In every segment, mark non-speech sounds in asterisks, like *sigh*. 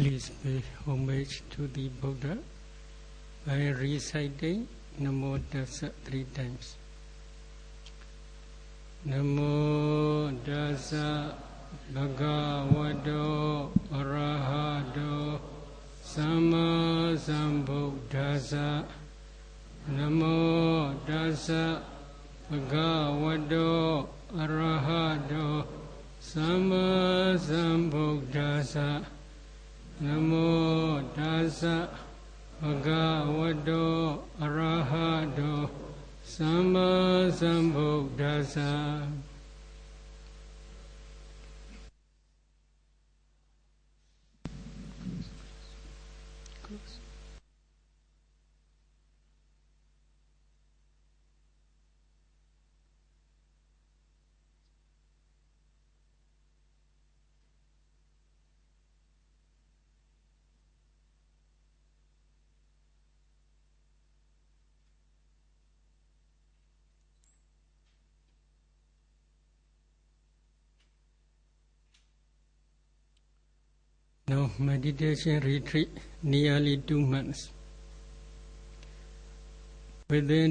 Please pay uh, homage to the Buddha by reciting Namo Dasa three times. Namo Dasa Bhagavato Arahado Sama Sambuddhasa Namo Dasa Bhagavato Arahado Sama Sambuddhasa နမောတာသဘဂဝတောအရဟတောသမ္မာသမ္ဗုဒ္ဓဆာ Now meditation retreat nearly two months. Within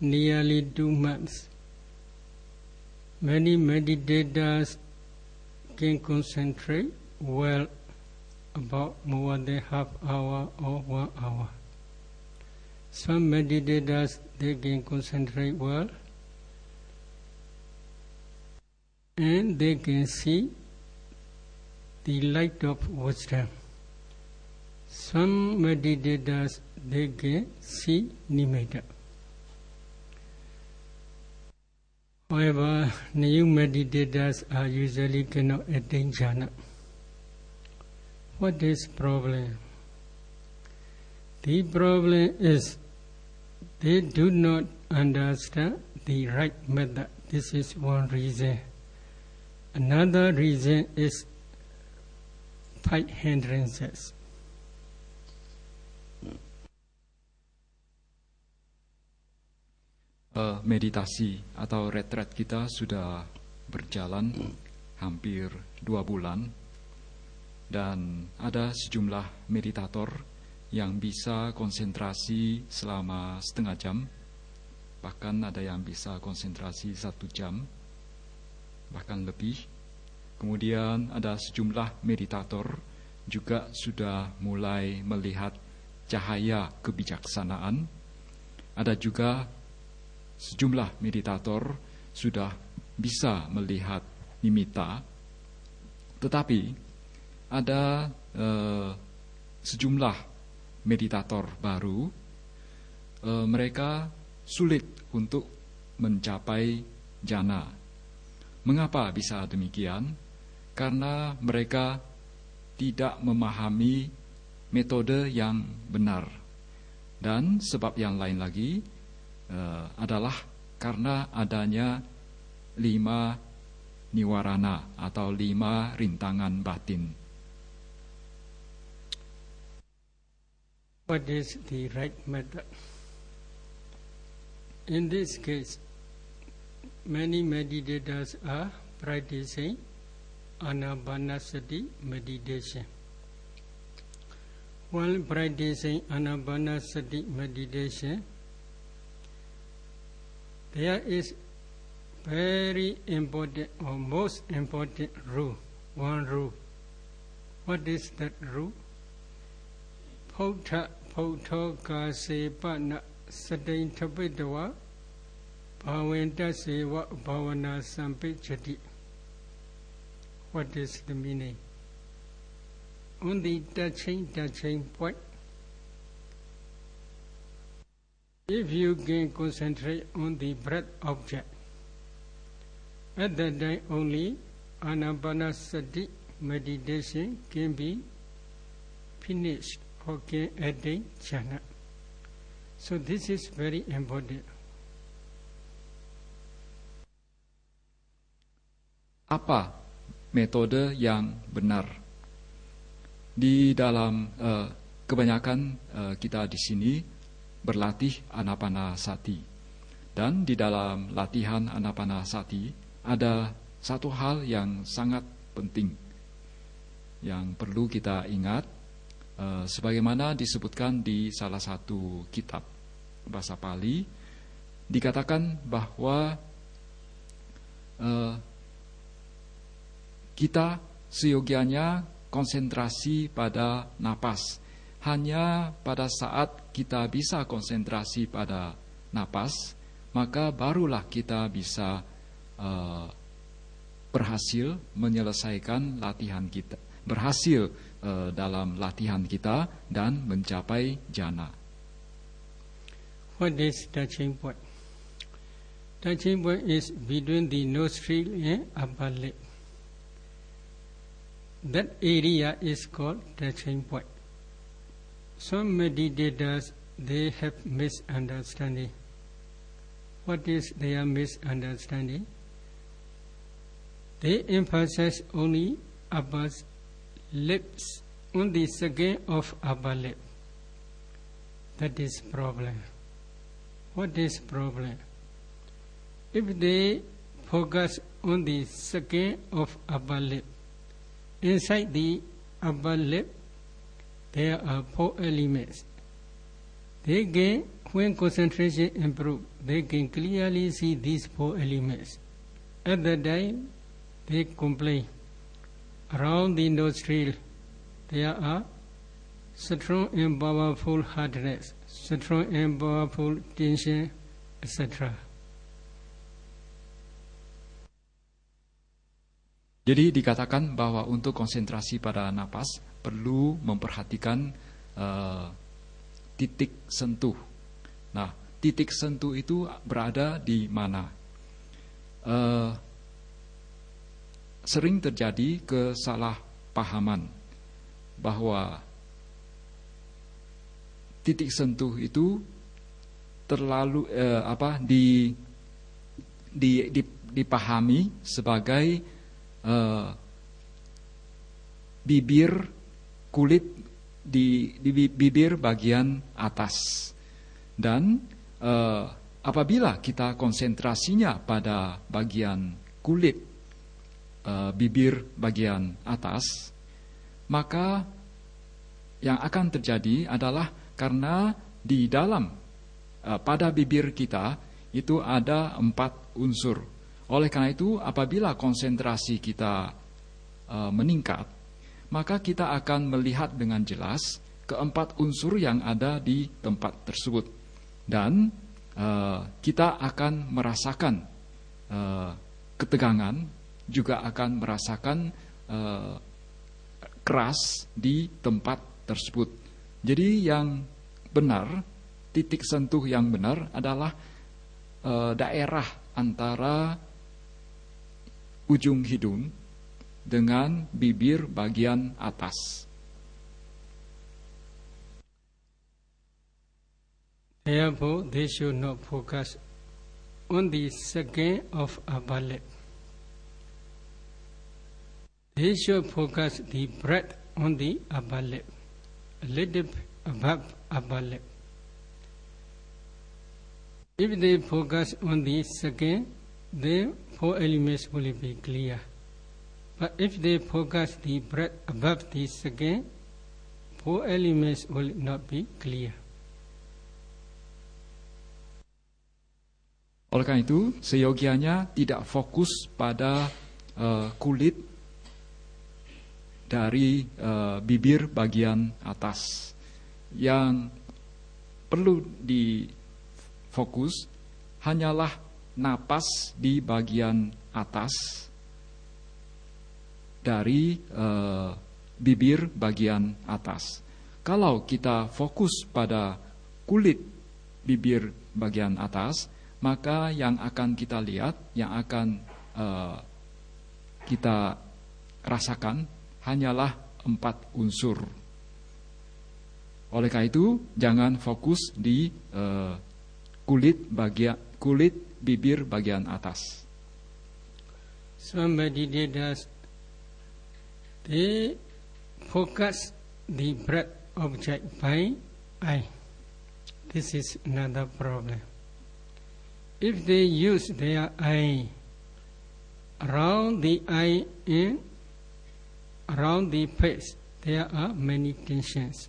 nearly two months, many meditators can concentrate well about more than half hour or one hour. Some meditators they can concentrate well and they can see the light of wisdom. Some meditators they get see nimitta. However, new meditators are usually cannot attain jhana. What is problem? The problem is they do not understand the right method. This is one reason. Another reason is tight hindrances. Uh, meditasi atau retret kita sudah berjalan hampir dua bulan dan ada sejumlah meditator yang bisa konsentrasi selama setengah jam bahkan ada yang bisa konsentrasi satu jam bahkan lebih Kemudian ada sejumlah meditator juga sudah mulai melihat cahaya kebijaksanaan. Ada juga sejumlah meditator sudah bisa melihat nimita. Tetapi ada eh, sejumlah meditator baru, eh, mereka sulit untuk mencapai jana. Mengapa bisa demikian? karena mereka tidak memahami metode yang benar. Dan sebab yang lain lagi uh, adalah karena adanya lima niwarana atau lima rintangan batin. What is the right method? In this case, many meditators are practicing Anabanasati meditation. While practicing Anabanasati meditation, there is very important or most important rule, one rule. What is that rule? Pota what is the meaning? On the touching, touching point, if you can concentrate on the breath object, at that time only anapanasati meditation can be finished or can attain jhana. So this is very important. Apa metode yang benar. Di dalam uh, kebanyakan uh, kita di sini berlatih anapana sati Dan di dalam latihan anapana sati ada satu hal yang sangat penting yang perlu kita ingat uh, sebagaimana disebutkan di salah satu kitab bahasa Pali dikatakan bahwa uh, kita seyogianya konsentrasi pada napas. Hanya pada saat kita bisa konsentrasi pada napas, maka barulah kita bisa uh, berhasil menyelesaikan latihan kita, berhasil uh, dalam latihan kita dan mencapai jana. What is touching point? Touching point is between the nostril and eh, upper lip. That area is called touching point. Some meditators, they have misunderstanding. What is their misunderstanding? They emphasize only upper lips, on the second of upper lip. That is problem. What is problem? If they focus on the second of upper lip, Inside the upper lip, there are four elements. They gain, when concentration improves, they can clearly see these four elements. At the time, they complain. Around the industrial, there are strong and powerful hardness, strong and powerful tension, etc. Jadi dikatakan bahwa untuk konsentrasi pada napas perlu memperhatikan uh, titik sentuh. Nah, titik sentuh itu berada di mana? Uh, sering terjadi kesalahpahaman bahwa titik sentuh itu terlalu uh, apa di, di, di dipahami sebagai uh, bibir kulit di, di bibir bagian atas dan uh, apabila kita konsentrasinya pada bagian kulit uh, bibir bagian atas maka yang akan terjadi adalah karena di dalam uh, pada bibir kita itu ada empat unsur oleh karena itu, apabila konsentrasi kita e, meningkat, maka kita akan melihat dengan jelas keempat unsur yang ada di tempat tersebut, dan e, kita akan merasakan e, ketegangan, juga akan merasakan e, keras di tempat tersebut. Jadi yang benar, titik sentuh yang benar adalah e, daerah antara ujung hidung dengan bibir bagian atas. Therefore, they should not focus on the second of upper lip. They should focus the breath on the upper lip, a little above upper lip. If they focus on the second, they four elements will be clear. But if they focus the breath above this again, four elements will not be clear. Oleh karena itu, seyogianya tidak fokus pada uh, kulit dari uh, bibir bagian atas. Yang perlu difokus hanyalah napas di bagian atas dari e, bibir bagian atas. Kalau kita fokus pada kulit bibir bagian atas, maka yang akan kita lihat, yang akan e, kita rasakan hanyalah empat unsur. Oleh karena itu, jangan fokus di e, kulit bagian kulit bibir bagian atas. Somebody did us they focus the breath object by eye. Eh, this is another problem. If they use their eye around the eye and around the face, there are many tensions.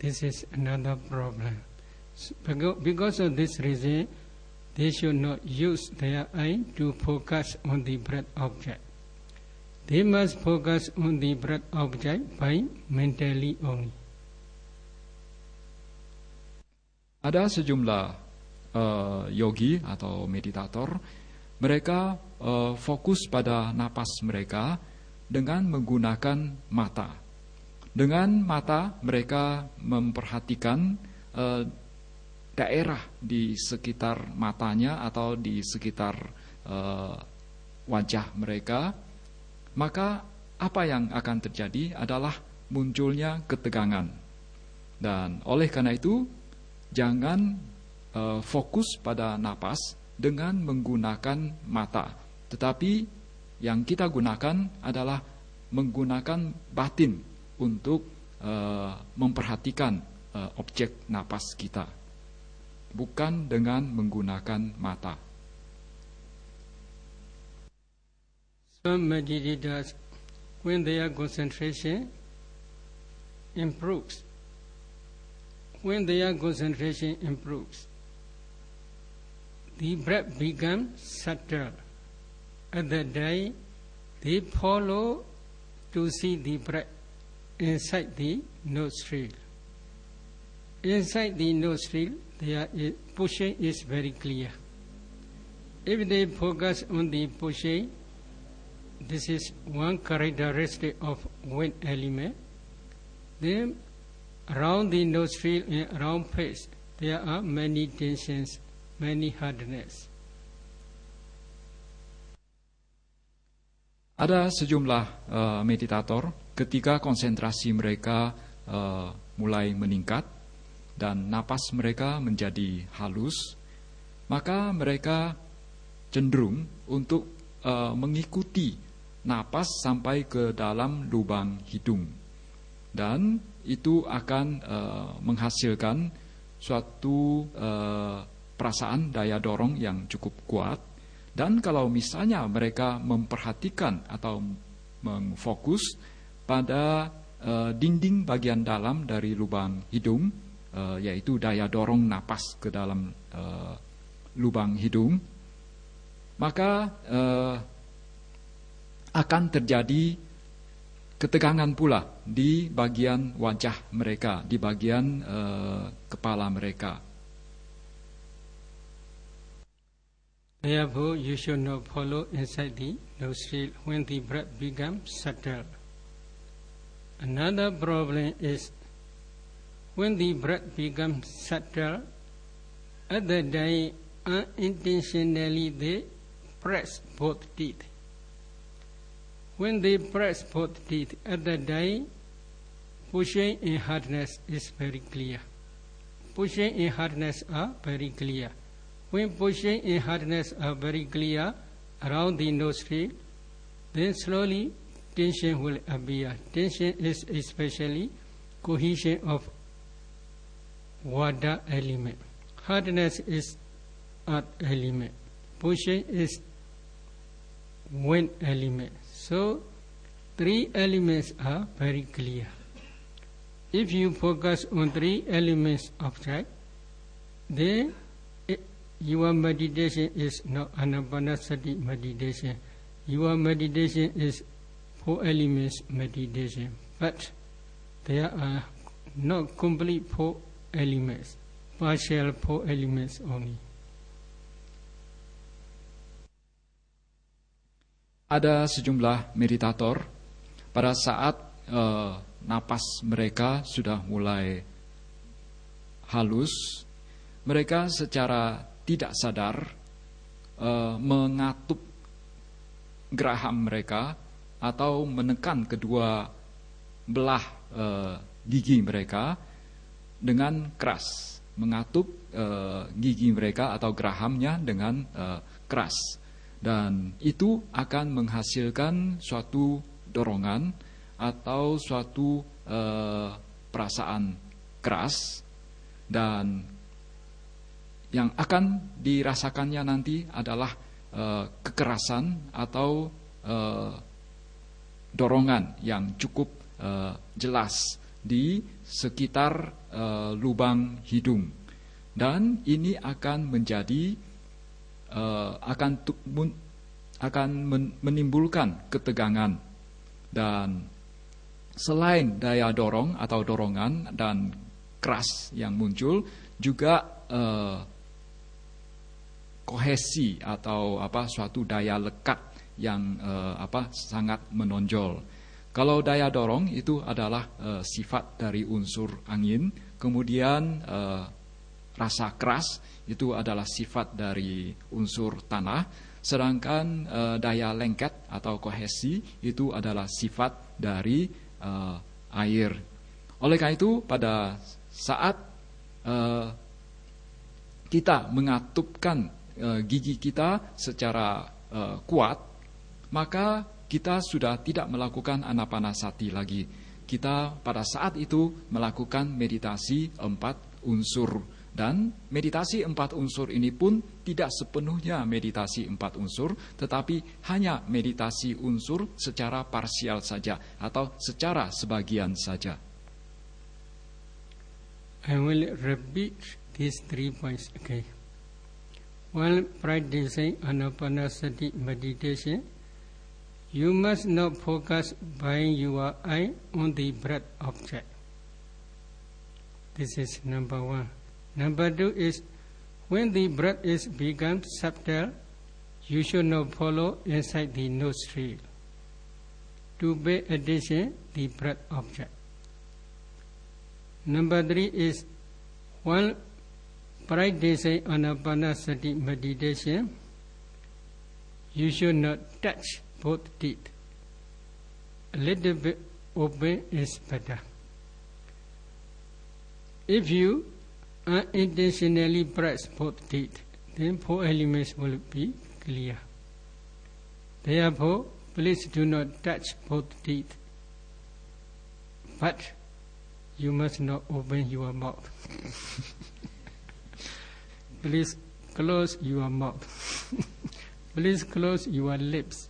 This is another problem. Because of this reason, They should not use their eye to focus on the breath object. They must focus on the breath object by mentally only. Ada sejumlah uh, yogi atau meditator, mereka uh, fokus pada napas mereka dengan menggunakan mata. Dengan mata mereka memperhatikan uh, daerah di sekitar matanya atau di sekitar uh, wajah mereka, maka apa yang akan terjadi adalah munculnya ketegangan. Dan oleh karena itu, jangan uh, fokus pada napas dengan menggunakan mata, tetapi yang kita gunakan adalah menggunakan batin untuk uh, memperhatikan uh, objek napas kita bukan dengan menggunakan mata. Some meditators, when their concentration improves, when their concentration improves, the breath becomes subtle. Other day, they follow to see the breath inside the nostril. Inside the nostril, their eh, position is very clear. If they focus on the position, this is one characteristic of wind element. Then around the nose eh, field and around face, there are many tensions, many hardness. Ada sejumlah uh, meditator ketika konsentrasi mereka uh, mulai meningkat, dan napas mereka menjadi halus, maka mereka cenderung untuk e, mengikuti napas sampai ke dalam lubang hidung, dan itu akan e, menghasilkan suatu e, perasaan daya dorong yang cukup kuat. Dan kalau misalnya mereka memperhatikan atau mengfokus pada e, dinding bagian dalam dari lubang hidung, uh, yaitu daya dorong napas ke dalam uh, lubang hidung, maka uh, akan terjadi ketegangan pula di bagian wajah mereka, di bagian uh, kepala mereka. Therefore, ya, you should not follow inside the nostril when the breath becomes subtle. Another problem is When the breath becomes subtle, at the unintentionally they press both teeth. When they press both teeth at the pushing and hardness is very clear. Pushing and hardness are very clear. When pushing and hardness are very clear around the nostril, then slowly tension will appear. Tension is especially cohesion of water element. Hardness is earth element. Pushing is wind element. So three elements are very clear. If you focus on three elements object, then your meditation is not anapanasati meditation. Your meditation is four elements meditation, but there are not complete four elements, partial four elements only. Ada sejumlah meditator pada saat uh, napas mereka sudah mulai halus, mereka secara tidak sadar uh, mengatup geraham mereka atau menekan kedua belah uh, gigi mereka dengan keras, mengatup e, eh, gigi mereka atau gerahamnya dengan e, keras. Dan itu akan menghasilkan suatu dorongan atau suatu e, perasaan keras dan yang akan dirasakannya nanti adalah e, kekerasan atau e, dorongan yang cukup e, jelas di sekitar uh, lubang hidung dan ini akan menjadi uh, akan akan menimbulkan ketegangan dan selain daya dorong atau dorongan dan keras yang muncul juga uh, kohesi atau apa suatu daya lekat yang apa sangat menonjol. Kalau daya dorong itu adalah e, sifat dari unsur angin, kemudian e, rasa keras itu adalah sifat dari unsur tanah, sedangkan e, daya lengket atau kohesi itu adalah sifat dari air. Oleh karena itu pada saat kita mengatupkan gigi kita secara kuat, maka kita sudah tidak melakukan anapanasati lagi. Kita pada saat itu melakukan meditasi empat unsur. Dan meditasi empat unsur ini pun tidak sepenuhnya meditasi empat unsur, tetapi hanya meditasi unsur secara parsial saja atau secara sebagian saja. I will repeat these three points again. While practicing anapanasati meditation, you must not focus by your eye on the breath object. This is number one. Number two is when the breath is become subtle, you should not follow inside the nostril. To pay attention the breath object. Number three is one practicing anapanasati meditation, you should not touch both teeth. A little bit open is better. If you unintentionally press both teeth, then four elements will be clear. Therefore, please do not touch both teeth. But you must not open your mouth. *laughs* please close your mouth. *laughs* please close your lips.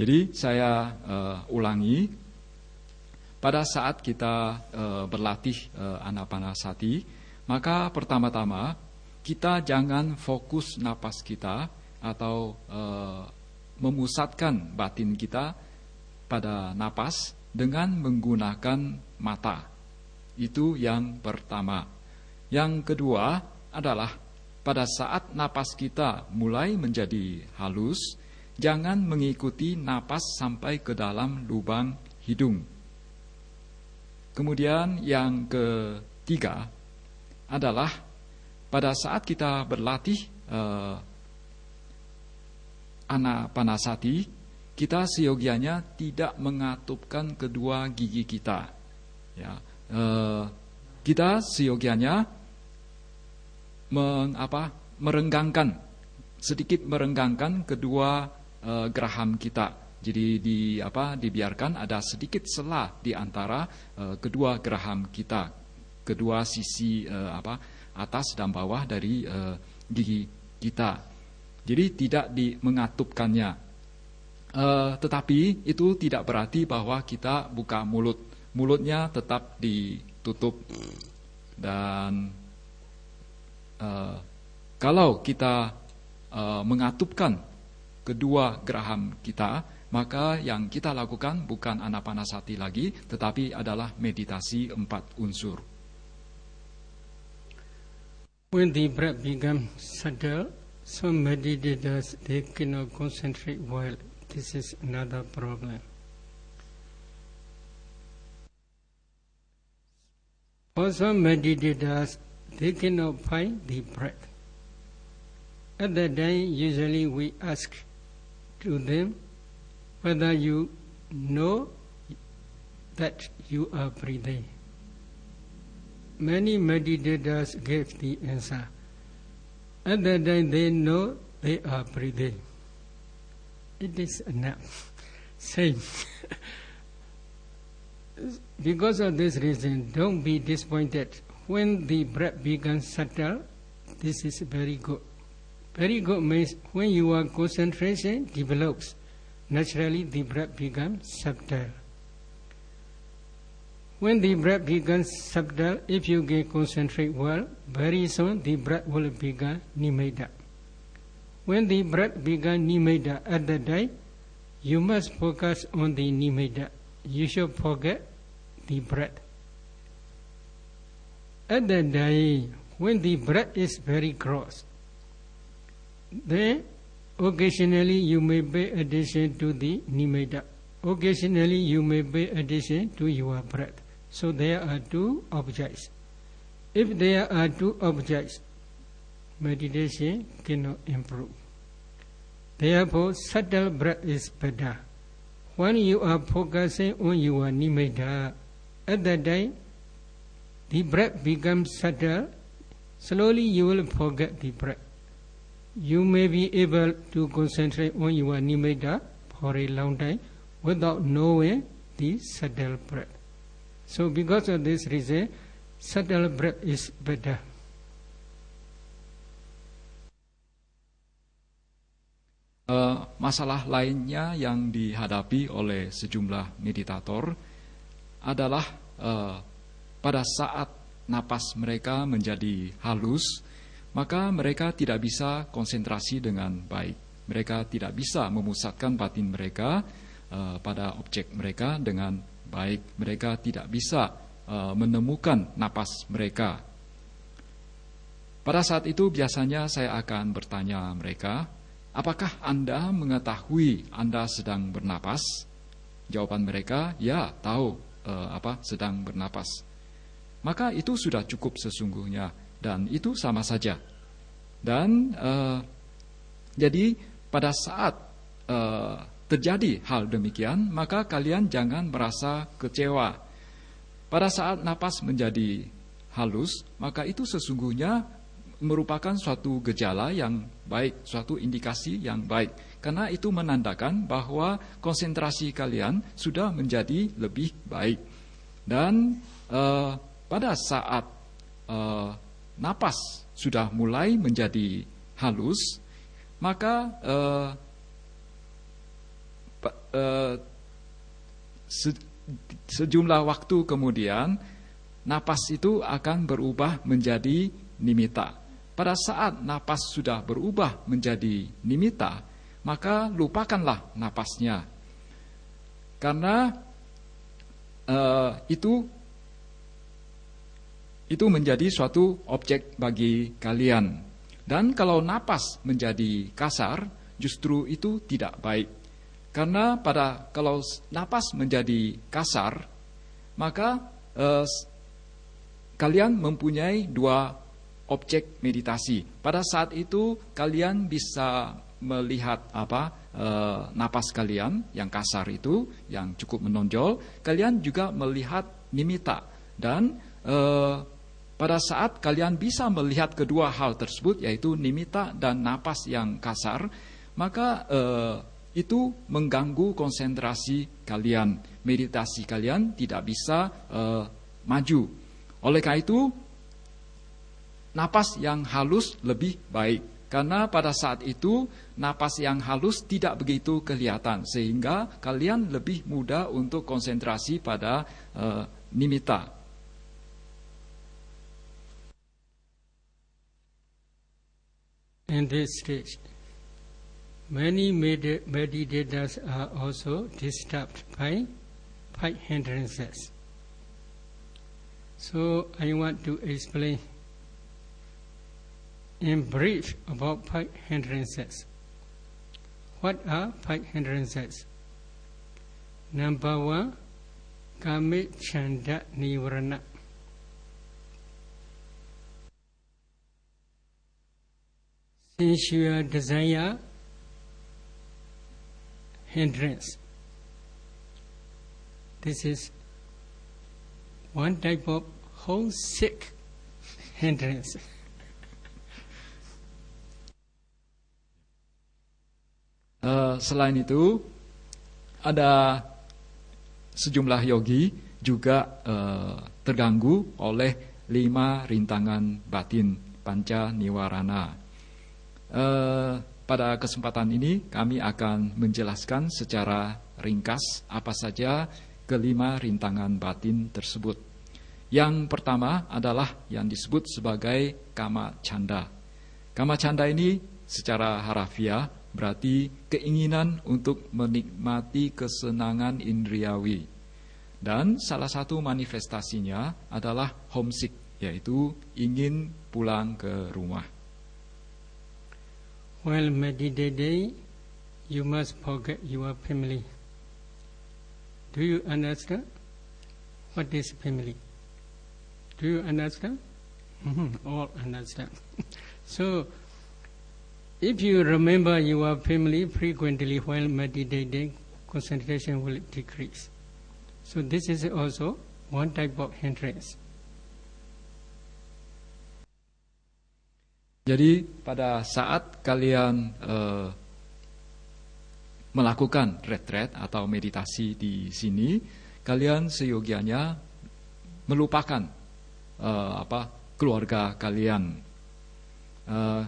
Jadi saya uh, ulangi, pada saat kita uh, berlatih uh, anapanasati, maka pertama-tama kita jangan fokus napas kita atau uh, memusatkan batin kita pada napas dengan menggunakan mata. Itu yang pertama. Yang kedua adalah pada saat napas kita mulai menjadi halus, Jangan mengikuti napas sampai ke dalam lubang hidung. Kemudian yang ketiga adalah pada saat kita berlatih eh, panasati kita seyogianya tidak mengatupkan kedua gigi kita. Ya, eh, kita seyogianya mengapa merenggangkan sedikit merenggangkan kedua uh, geraham kita. Jadi di apa dibiarkan ada sedikit selah di antara uh, kedua geraham kita, kedua sisi uh, apa atas dan bawah dari uh, gigi kita. Jadi tidak di mengatupkannya. Uh, tetapi itu tidak berarti bahwa kita buka mulut. Mulutnya tetap ditutup dan uh, kalau kita uh, mengatupkan kedua geraham kita, maka yang kita lakukan bukan anapanasati lagi, tetapi adalah meditasi empat unsur. When the breath becomes subtle, somebody meditators they cannot concentrate well. This is another problem. Also meditators, they cannot find the breath. At that time, usually we ask to them whether you know that you are breathing. Many meditators gave the answer. At that time, they know they are breathing. It is enough. *laughs* Same. *laughs* because of this reason, don't be disappointed. When the breath becomes subtle, this is very good. Very good means when your concentration develops, naturally the breath becomes subtle. When the breath becomes subtle, if you can concentrate well, very soon the breath will become nimitta. When the breath becomes nimitta at the day, you must focus on the nimitta. You should forget the breath. At the when the breath is very gross, then occasionally you may pay attention to the nimitta. Occasionally you may pay attention to your breath. So there are two objects. If there are two objects, meditation cannot improve. Therefore, subtle breath is better. When you are focusing on your nimitta, at that time, the breath becomes subtle. Slowly you will forget the breath. you may be able to concentrate on your nimitta for a long time without knowing the subtle breath. So because of this reason, subtle breath is better. Uh, masalah lainnya yang dihadapi oleh sejumlah meditator adalah uh, pada saat napas mereka menjadi halus, maka mereka tidak bisa konsentrasi dengan baik. Mereka tidak bisa memusatkan batin mereka uh, pada objek mereka dengan baik. Mereka tidak bisa uh, menemukan napas mereka. Pada saat itu biasanya saya akan bertanya mereka, apakah Anda mengetahui Anda sedang bernapas? Jawaban mereka, ya tahu uh, apa sedang bernapas. Maka itu sudah cukup sesungguhnya dan itu sama saja. Dan uh, jadi pada saat uh, terjadi hal demikian, maka kalian jangan merasa kecewa. Pada saat napas menjadi halus, maka itu sesungguhnya merupakan suatu gejala yang baik, suatu indikasi yang baik. Karena itu menandakan bahwa konsentrasi kalian sudah menjadi lebih baik. Dan uh, pada saat uh, napas sudah mulai menjadi halus, maka eh, eh, sejumlah waktu kemudian napas itu akan berubah menjadi nimita. Pada saat napas sudah berubah menjadi nimita, maka lupakanlah napasnya. Karena eh, itu itu menjadi suatu objek bagi kalian. Dan kalau napas menjadi kasar, justru itu tidak baik. Karena pada kalau napas menjadi kasar, maka eh, kalian mempunyai dua objek meditasi. Pada saat itu kalian bisa melihat apa e, napas kalian yang kasar itu yang cukup menonjol. Kalian juga melihat nimita dan e, pada saat kalian bisa melihat kedua hal tersebut, yaitu nimita dan napas yang kasar, maka eh, itu mengganggu konsentrasi kalian. Meditasi kalian tidak bisa eh, maju. Oleh karena itu, napas yang halus lebih baik. Karena pada saat itu napas yang halus tidak begitu kelihatan sehingga kalian lebih mudah untuk konsentrasi pada e, nimita. In this stage, many med meditators are also disturbed by five hindrances. So I want to explain in brief about five hindrances. What are five hindrances? Number one, karmic chanda sensual desire hindrance. This is one type of homesick hindrance. *laughs* Uh, selain itu, ada sejumlah yogi juga uh, terganggu oleh lima rintangan batin panca niwarana. Eh, pada kesempatan ini kami akan menjelaskan secara ringkas apa saja kelima rintangan batin tersebut. Yang pertama adalah yang disebut sebagai kama canda. Kama canda ini secara harafiah berarti keinginan untuk menikmati kesenangan indriawi. Dan salah satu manifestasinya adalah homesick, yaitu ingin pulang ke rumah. While meditating, you must forget your family. Do you understand? What is family? Do you understand? Mm-hmm, all understand. *laughs* so, if you remember your family frequently while meditating, concentration will decrease. So this is also one type of hindrance. Jadi pada saat kalian eh, melakukan retret atau meditasi di sini, kalian seyogianya melupakan eh, apa keluarga kalian. Eh,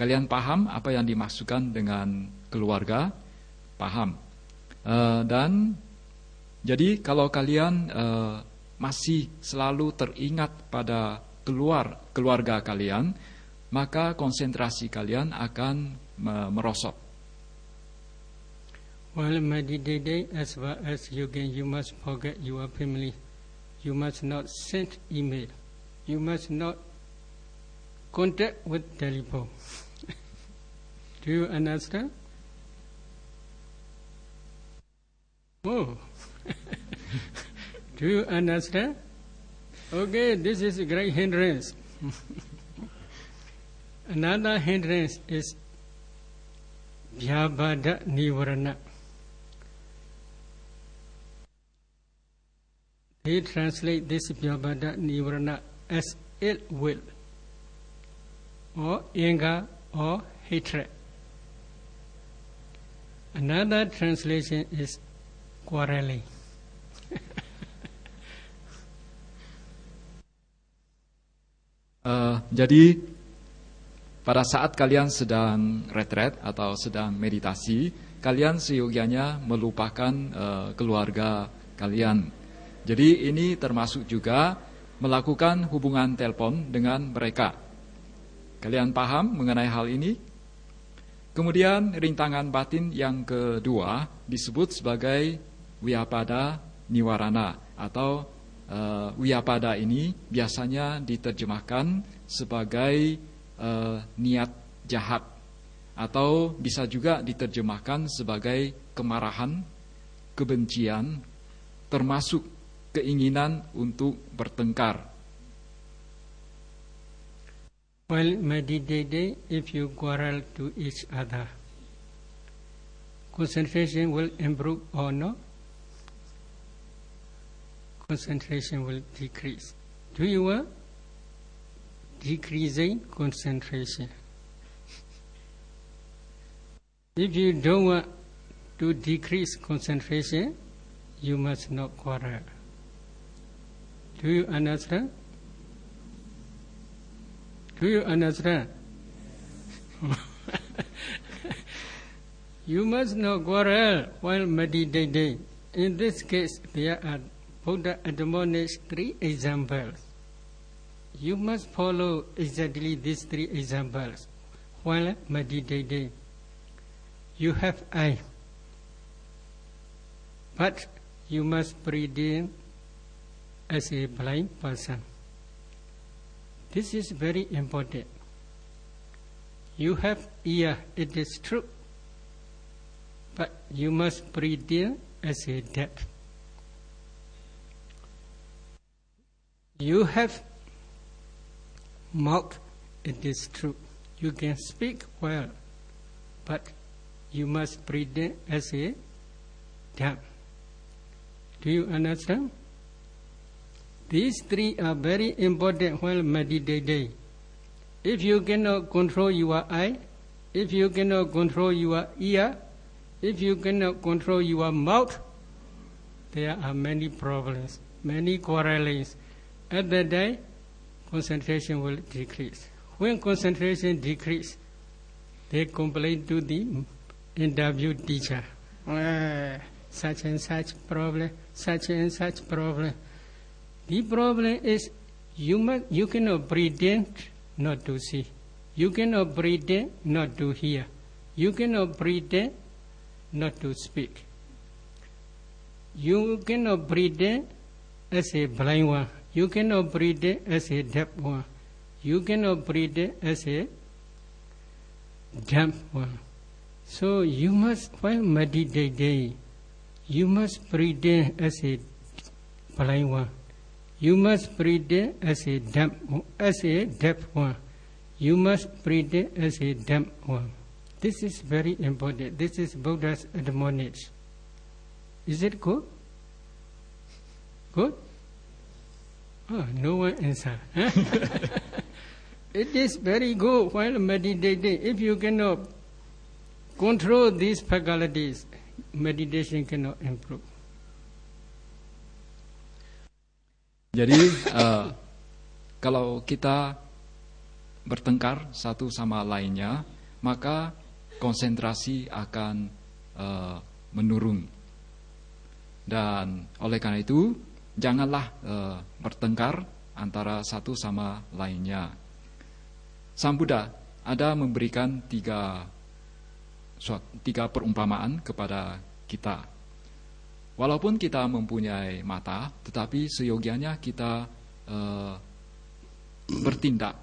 kalian paham apa yang dimaksudkan dengan keluarga? Paham. Eh, dan jadi kalau kalian eh, masih selalu teringat pada keluar keluarga kalian, maka konsentrasi kalian akan merosot. While meditating as far as you can, you must forget your family. You must not send email. You must not contact with telephone. *laughs* Do you understand? Oh. *laughs* Do you understand? Okay, this is a great hindrance. *laughs* Another hindrance is Vyabhada Nivarana. He translate this Vyabhada Nivarana as ill will or anger or hatred. Another translation is quarreling. *laughs* uh, jadi Pada saat kalian sedang retret atau sedang meditasi, kalian seyogianya melupakan uh, keluarga kalian. Jadi ini termasuk juga melakukan hubungan telepon dengan mereka. Kalian paham mengenai hal ini? Kemudian rintangan batin yang kedua disebut sebagai wiyapada niwarana atau uh, wiyapada ini biasanya diterjemahkan sebagai eh, niat jahat atau bisa juga diterjemahkan sebagai kemarahan, kebencian, termasuk keinginan untuk bertengkar. While meditating, if you quarrel to each other, concentration will improve or no? Concentration will decrease. Do you want? decreasing concentration. if you don't want to decrease concentration, you must not quarrel. Do you understand? Do you understand? *laughs* you must not quarrel while meditating. In this case, there are Buddha admonished three examples you must follow exactly these three examples while meditating. You have eye, but you must pretend as a blind person. This is very important. You have ear, it is true, but you must pretend as a deaf. You have mouth, it is true. You can speak well, but you must breathe as a dumb. Do you understand? These three are very important while meditating. If you cannot control your eye, if you cannot control your ear, if you cannot control your mouth, there are many problems, many quarrelings. At that day, concentration will decrease. When concentration decrease, they complain to the interview teacher. Eh. such and such problem, such and such problem. The problem is you, must, you cannot pretend not to see. You cannot pretend not to hear. You cannot pretend not to speak. You cannot pretend as a blind one you cannot breed it as a damp one. You cannot breed it as a damp one. So you must, while meditating, you must breed it as a blind one. You must breed it as a deaf, as a deaf one. You must breed it as a deaf one. This is very important. This is Buddha's admonish. Is it good? Good? Oh, no one answer. it is very good while meditating. If you cannot control these faculties, meditation cannot improve. Jadi uh, kalau kita bertengkar satu sama lainnya, maka konsentrasi akan uh, menurun. Dan oleh karena itu janganlah e, bertengkar antara satu sama lainnya. Sang Buddha ada memberikan tiga tiga perumpamaan kepada kita. Walaupun kita mempunyai mata, tetapi seyogianya kita e, bertindak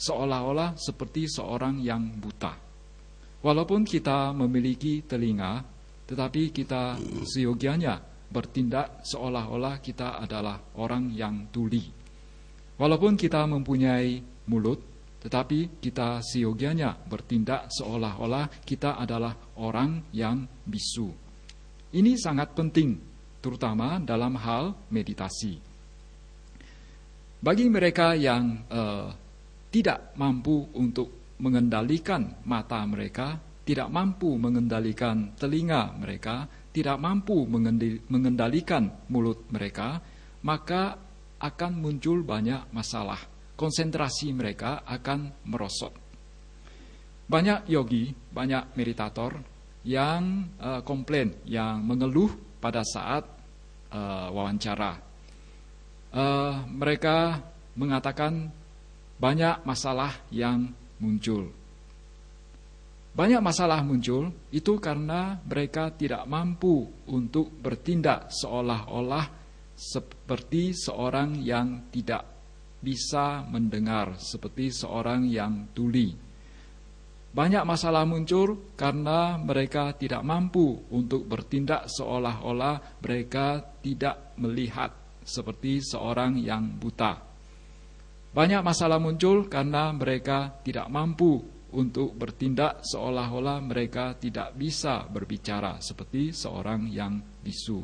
seolah-olah seperti seorang yang buta. Walaupun kita memiliki telinga, tetapi kita seyogianya bertindak seolah-olah kita adalah orang yang tuli. Walaupun kita mempunyai mulut, tetapi kita siogianya bertindak seolah-olah kita adalah orang yang bisu. Ini sangat penting, terutama dalam hal meditasi. Bagi mereka yang eh, tidak mampu untuk mengendalikan mata mereka, tidak mampu mengendalikan telinga mereka, tidak mampu mengendalikan mulut mereka, maka akan muncul banyak masalah. Konsentrasi mereka akan merosot. Banyak yogi, banyak meditator yang eh, komplain, yang mengeluh pada saat eh, wawancara. Eh, mereka mengatakan banyak masalah yang muncul. Banyak masalah muncul itu karena mereka tidak mampu untuk bertindak seolah-olah seperti seorang yang tidak bisa mendengar, seperti seorang yang tuli. Banyak masalah muncul karena mereka tidak mampu untuk bertindak seolah-olah mereka tidak melihat, seperti seorang yang buta. Banyak masalah muncul karena mereka tidak mampu untuk bertindak seolah-olah mereka tidak bisa berbicara seperti seorang yang bisu.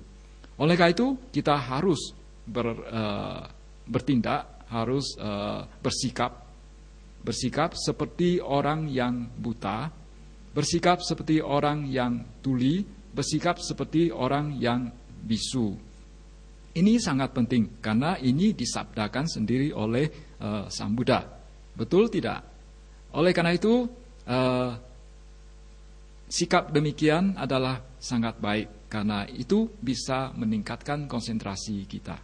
Oleh karena itu, kita harus ber, uh, bertindak, harus uh, bersikap, bersikap seperti orang yang buta, bersikap seperti orang yang tuli, bersikap seperti orang yang bisu. Ini sangat penting karena ini disabdakan sendiri oleh uh, Sang Buddha. Betul tidak? Oleh karena itu, eh, sikap demikian adalah sangat baik karena itu bisa meningkatkan konsentrasi kita.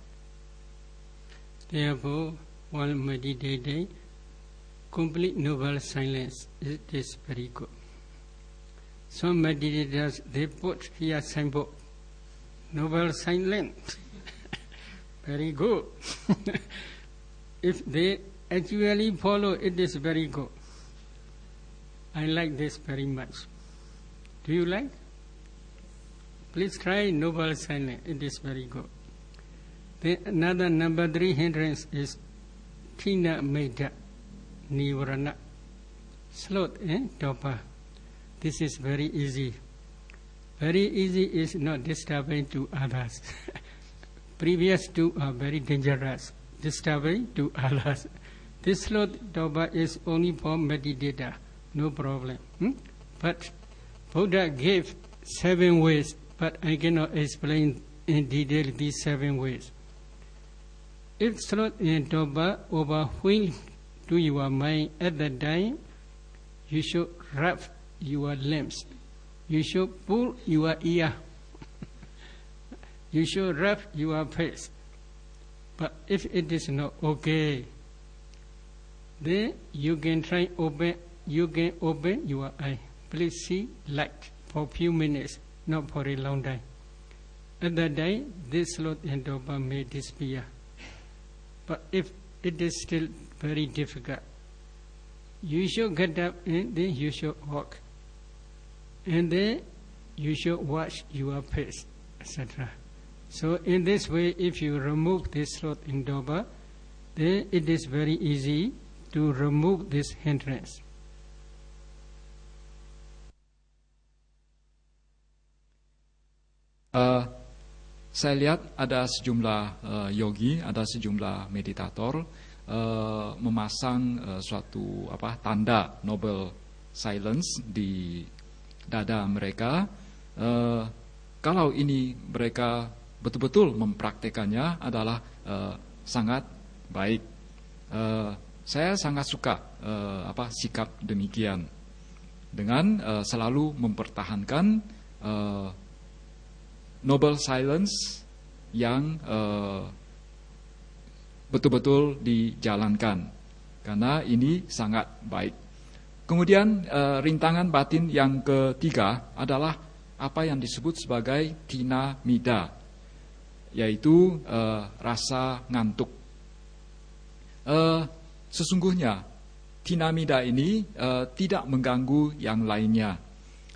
Therefore, while meditating, complete noble silence is very good. Some meditators they put here symbol. noble silence, *laughs* very good. *laughs* If they actually follow, it is very good. I like this very much. Do you like? Please try noble silence. It is very good. The another number three hindrance is Tina Meja Nivarana. Sloth and eh? This is very easy. Very easy is not disturbing to others. *laughs* Previous two are very dangerous, disturbing to others. This sloth Dopa is only for meditator no problem. Hmm? But Buddha gave seven ways, but I cannot explain in detail these seven ways. If thought and dhamma overwhelm to your mind at that time, you should wrap your limbs. You should pull your ear. you should wrap your face. But if it is not okay, then you can try open you can open your eye. Please see light for few minutes, not for a long time. At that time, this slot and dopamine may disappear. But if it is still very difficult, you should get up and then you should walk. And then you should wash your face, etc. So in this way, if you remove this slot and dopamine, then it is very easy to remove this hindrance. Uh, saya lihat ada sejumlah uh, yogi, ada sejumlah meditator uh, memasang uh, suatu apa tanda Nobel Silence di dada mereka. Uh, kalau ini mereka betul-betul mempraktekannya adalah uh, sangat baik. Uh, saya sangat suka uh, apa sikap demikian dengan uh, selalu mempertahankan uh, noble Silence yang betul eh, betul-betul dijalankan karena ini sangat baik. Kemudian uh, rintangan batin yang ketiga adalah apa yang disebut sebagai tina mida, yaitu uh, rasa ngantuk. Uh, sesungguhnya mida ini tidak mengganggu yang lainnya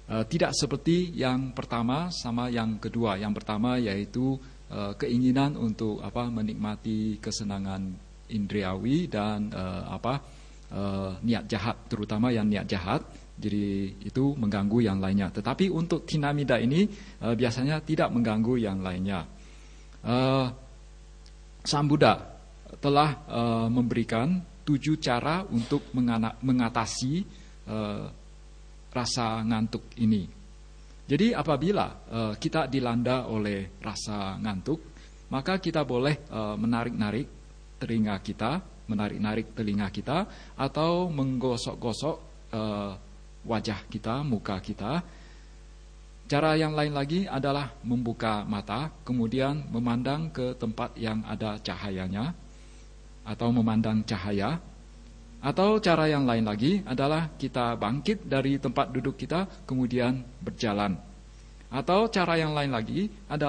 Eh, tidak seperti yang pertama sama yang kedua. Yang pertama yaitu eh, keinginan untuk apa menikmati kesenangan indriawi dan eh, apa niat jahat, terutama yang niat jahat. Jadi itu mengganggu yang lainnya. Tetapi untuk tinamida ini biasanya tidak mengganggu yang lainnya. Sang Buddha telah memberikan tujuh cara untuk mengatasi rasa ngantuk ini. Jadi apabila uh, kita dilanda oleh rasa ngantuk, maka kita boleh uh, menarik-narik telinga kita, menarik-narik telinga kita, atau menggosok-gosok uh, wajah kita, muka kita. Cara yang lain lagi adalah membuka mata, kemudian memandang ke tempat yang ada cahayanya, atau memandang cahaya, atau cara yang lain lagi adalah kita bangkit dari tempat duduk kita kemudian berjalan. Atau cara yang lain lagi adalah